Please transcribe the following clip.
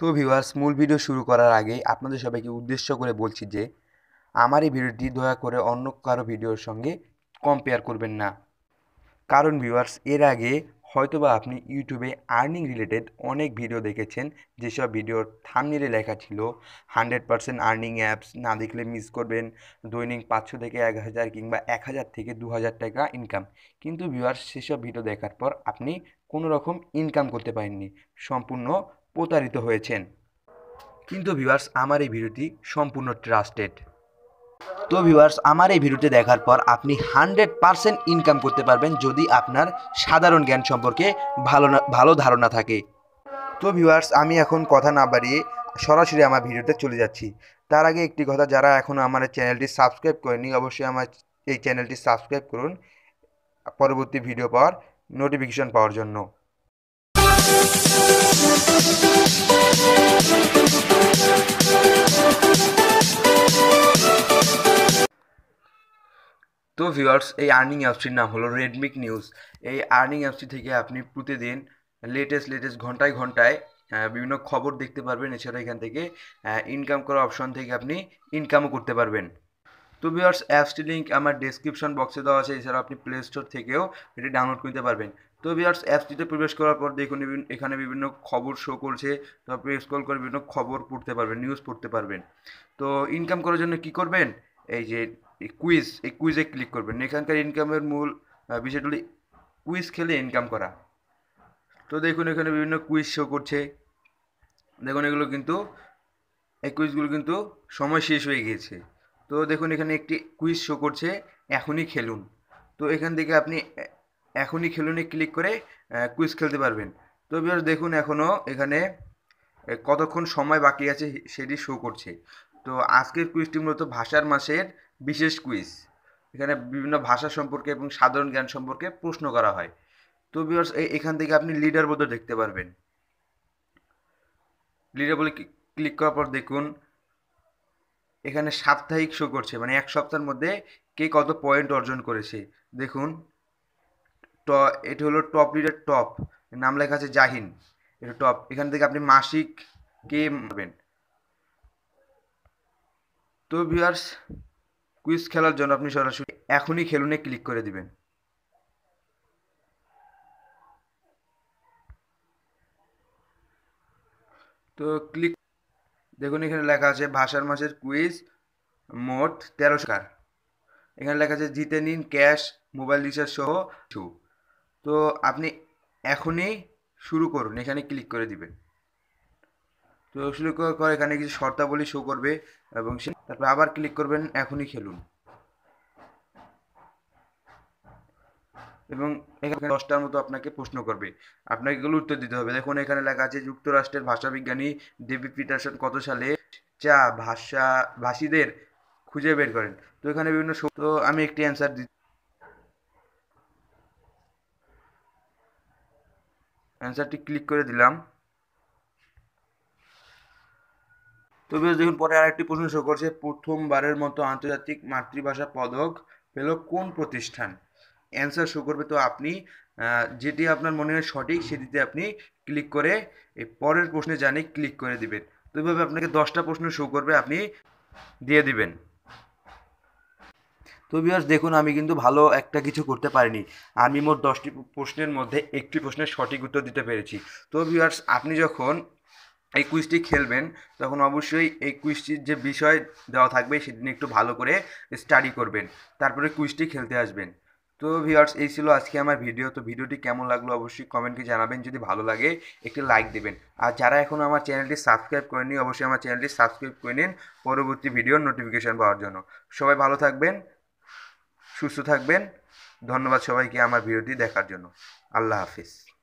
তো ভিউয়ার্স মূল ভিডিও শুরু করার আগে আপনাদের সবাইকে উদ্দেশ্য করে বলছি যে আমার এই ভিডিওটি দয়া করে অন্য কারো ভিডিওর সঙ্গে কম্পেয়ার করবেন না কারণ ভিউয়ার্স এর আগে হয়তোবা আপনি ইউটিউবে আর্নিং রিলেটেড অনেক ভিডিও দেখেছেন যেসব ভিডিওর থামনিলে লেখা ছিল হান্ড্রেড পারসেন্ট আর্নিং অ্যাপস না দেখলে মিস করবেন দৈনিক পাঁচশো থেকে এক হাজার কিংবা এক হাজার থেকে দু হাজার টাকা ইনকাম কিন্তু ভিউয়ার্স সেসব ভিডিও দেখার পর আপনি কোনো রকম ইনকাম করতে পারেননি সম্পূর্ণ প্রতারিত হয়েছেন কিন্তু ভিউয়ার্স আমার এই ভিডিওটি সম্পূর্ণ ট্রাস্টেড তো ভিউয়ার্স আমার এই ভিডিওটি দেখার পর আপনি হান্ড্রেড পারসেন্ট ইনকাম করতে পারবেন যদি আপনার সাধারণ জ্ঞান সম্পর্কে ভালো ভালো ধারণা থাকে তো ভিউয়ার্স আমি এখন কথা না বাড়িয়ে সরাসরি আমার ভিডিওতে চলে যাচ্ছি তার আগে একটি কথা যারা এখনও আমার চ্যানেলটি সাবস্ক্রাইব করেনি অবশ্যই আমার এই চ্যানেলটি সাবস্ক্রাইব করুন পরবর্তী ভিডিও পাওয়ার নোটিফিকেশন পাওয়ার জন্য তো ভিওয়ার্স এই আর্নিং অ্যাপসটির নাম হলো রেডমিক নিউজ এই আর্নিং অ্যাপসটি থেকে আপনি প্রতিদিন লেটেস্ট লেটেস্ট ঘন্টায় ঘন্টায় বিভিন্ন খবর দেখতে পারবেন এছাড়া এখান থেকে ইনকাম করার অপশন থেকে আপনি ইনকামও করতে পারবেন তো ভিওর্স অ্যাপসটি লিঙ্ক আমার ডিসক্রিপশন বক্সে দেওয়া আছে এছাড়া আপনি প্লে স্টোর থেকেও এটি ডাউনলোড করতে পারবেন তো ভিওর্স অ্যাপসটিতে প্রবেশ করার পর দেখুন এখানে বিভিন্ন খবর শো করছে তো আপনি স্ক্রল করে বিভিন্ন খবর পড়তে পারবেন নিউজ পড়তে পারবেন তো ইনকাম করার জন্য কি করবেন এই যে কুইজ এই কুইজে ক্লিক করবেন এখানকার ইনকামের মূল বিষয়টি কুইজ খেলে ইনকাম করা তো দেখুন এখানে বিভিন্ন কুইজ শো করছে দেখুন এগুলো কিন্তু এই কুইজগুলো কিন্তু সময় শেষ হয়ে গিয়েছে তো দেখুন এখানে একটি কুইজ শো করছে এখনই খেলুন তো এখান থেকে আপনি এখনই খেলুনে ক্লিক করে কুইজ খেলতে পারবেন তো এবার দেখুন এখনও এখানে কতক্ষণ সময় বাকি আছে সেটি শো করছে তো আজকের কুইজটি মূলত ভাষার মাসের বিশেষ কুইজ এখানে বিভিন্ন ভাষা সম্পর্কে এবং সাধারণ জ্ঞান সম্পর্কে প্রশ্ন করা হয় তো বিয়ার্স এখান থেকে আপনি লিডার বোধ দেখতে পারবেন লিডার বলে ক্লিক করার পর দেখুন এখানে সাপ্তাহিক শো করছে মানে এক সপ্তাহের মধ্যে কে কত পয়েন্ট অর্জন করেছে দেখুন ট এটি হলো টপ লিডার টপ নাম লেখা আছে জাহিন এটা টপ এখান থেকে আপনি মাসিক কে মারবেন তো ভিউয়ার্স কুইজ খেলার জন্য আপনি সরাসরি এখনই খেলুনে ক্লিক করে দিবেন তো ক্লিক দেখুন এখানে লেখা আছে ভাষার মাসের কুইজ মোট তেরোশো কার এখানে লেখা আছে জিতে নিন ক্যাশ মোবাইল রিচার্জ সহ কিছু তো আপনি এখনই শুরু করুন এখানে ক্লিক করে দিবেন তো শুরু করার এখানে কিছু শর্তাবলী শো করবে এবং সে তারপর আবার ক্লিক করবেন এখনই খেলুন এবং এখানে দশটার মতো আপনাকে প্রশ্ন করবে আপনাকে এগুলো উত্তর দিতে হবে দেখুন এখানে লেখা আছে যুক্তরাষ্ট্রের ভাষাবিজ্ঞানী ডেভিড পিটারসন কত সালে চা ভাষা ভাষীদের খুঁজে বের করেন তো এখানে বিভিন্ন তো আমি একটি অ্যান্সার দিচ্ছি অ্যান্সারটি ক্লিক করে দিলাম তো বেশ দেখুন পরে আরেকটি প্রশ্ন শো করছে প্রথমবারের মতো আন্তর্জাতিক মাতৃভাষা পদক পেল কোন প্রতিষ্ঠান অ্যান্সার শো করবে তো আপনি যেটি আপনার মনে হয় সঠিক সেটিতে আপনি ক্লিক করে পরের প্রশ্নে জানি ক্লিক করে দিবেন তো এইভাবে আপনাকে দশটা প্রশ্ন শো করবে আপনি দিয়ে দিবেন তো বিহার দেখুন আমি কিন্তু ভালো একটা কিছু করতে পারিনি আমি মোট দশটি প্রশ্নের মধ্যে একটি প্রশ্নের সঠিক উত্তর দিতে পেরেছি তো বিয়ার্স আপনি যখন এই কুইজটি খেলবেন তখন অবশ্যই এই কুইজটির যে বিষয় দেওয়া থাকবে সেদিন একটু ভালো করে স্টাডি করবেন তারপরে কুইজটি খেলতে আসবেন তো ভিউয়ার্স এই ছিল আজকে আমার ভিডিও তো ভিডিওটি কেমন লাগলো অবশ্যই কমেন্টকে জানাবেন যদি ভালো লাগে একটি লাইক দেবেন আর যারা এখনও আমার চ্যানেলটি সাবস্ক্রাইব করেনি অবশ্যই আমার চ্যানেলটি সাবস্ক্রাইব করে নিন পরবর্তী ভিডিওর নোটিফিকেশান পাওয়ার জন্য সবাই ভালো থাকবেন সুস্থ থাকবেন ধন্যবাদ সবাইকে আমার ভিডিওটি দেখার জন্য আল্লাহ হাফিজ